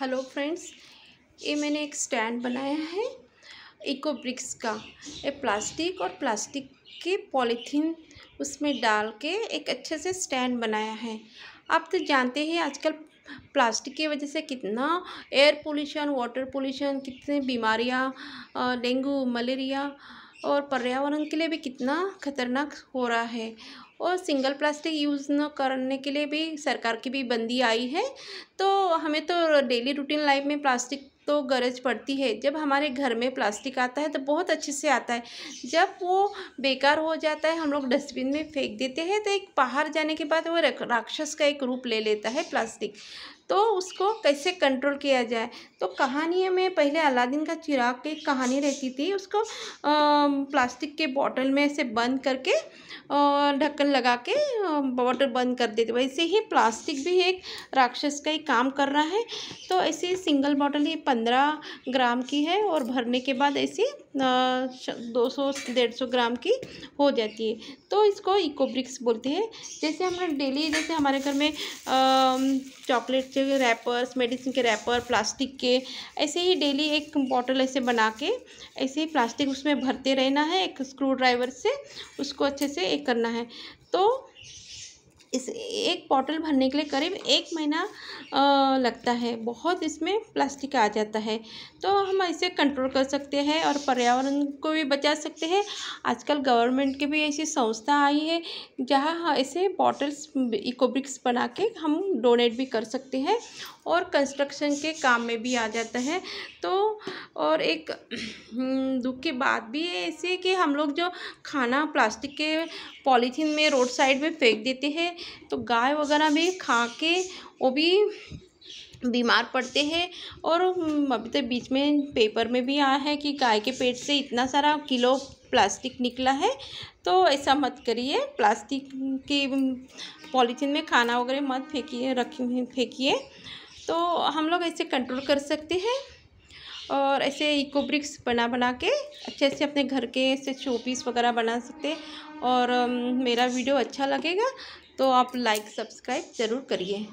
hello friends ये मैंने एक स्टैंड बनाया है इको ब्रिक्स का ये प्लास्टिक और प्लास्टिक के पॉलीथीन उसमें डाल के एक अच्छे से स्टैंड बनाया है आप तो जानते हैं आजकल प्लास्टिक की वजह से कितना एयर पोल्यूशन वाटर पोल्यूशन कितने बीमारियां डेंगू मलेरिया और पर्यावरण के लिए भी कितना खतरनाक हो रहा है और सिंगल प्लास्टिक यूज़ न करने के लिए भी सरकार की भी बंदी आई है तो हमें तो डेली रूटीन लाइफ में प्लास्टिक तो गरज पड़ती है जब हमारे घर में प्लास्टिक आता है तो बहुत अच्छे से आता है जब वो बेकार हो जाता है हम लोग डस्टबिन में फेंक देते हैं तो एक बाहर जाने के बाद वो राक्षस का एक रूप ले लेता है प्लास्टिक तो उसको कैसे कंट्रोल किया जाए तो कहानी में पहले अलादीन का चिराग की कहानी रहती थी उसको प्लास्टिक के बॉटल में ऐसे बंद करके ढक्कन लगा के बॉटल बंद कर देते वैसे ही प्लास्टिक भी एक राक्षस का ही काम कर रहा है तो ऐसे सिंगल बॉटल ही पंद्रह ग्राम की है और भरने के बाद ऐसी दो सौ डेढ़ सौ ग्राम की हो जाती है तो इसको इको ब्रिक्स बोलते हैं जैसे हम डेली जैसे हमारे घर में चॉकलेट के रैपर्स मेडिसिन के रैपर प्लास्टिक के ऐसे ही डेली एक बॉटल ऐसे बना के ऐसे ही प्लास्टिक उसमें भरते रहना है एक स्क्रू ड्राइवर से उसको अच्छे से एक करना है तो इस एक बॉटल भरने के लिए करीब एक महीना लगता है बहुत इसमें प्लास्टिक आ जाता है तो हम इसे कंट्रोल कर सकते हैं और पर्यावरण को भी बचा सकते हैं आजकल गवर्नमेंट की भी ऐसी संस्था आई है जहाँ ऐसे बॉटल्स इकोब्रिक्स बना के हम डोनेट भी कर सकते हैं और कंस्ट्रक्शन के काम में भी आ जाता है तो और एक हम्म, दुख की बात भी है ऐसे कि हम लोग जो खाना प्लास्टिक के पॉलीथीन में रोड साइड में फेंक देते हैं तो गाय वगैरह भी खा के वो भी बीमार पड़ते हैं और अभी तक तो बीच में पेपर में भी आया है कि गाय के पेट से इतना सारा किलो प्लास्टिक निकला है तो ऐसा मत करिए प्लास्टिक के पॉलीथीन में खाना वगैरह मत फेंकिए रखिए फेंकिए तो हम लोग ऐसे कंट्रोल कर सकते हैं और ऐसे इको ब्रिक्स बना बना के अच्छे से अपने घर के ऐसे शो पीस वगैरह बना सकते हैं और मेरा वीडियो अच्छा लगेगा तो आप लाइक सब्सक्राइब ज़रूर करिए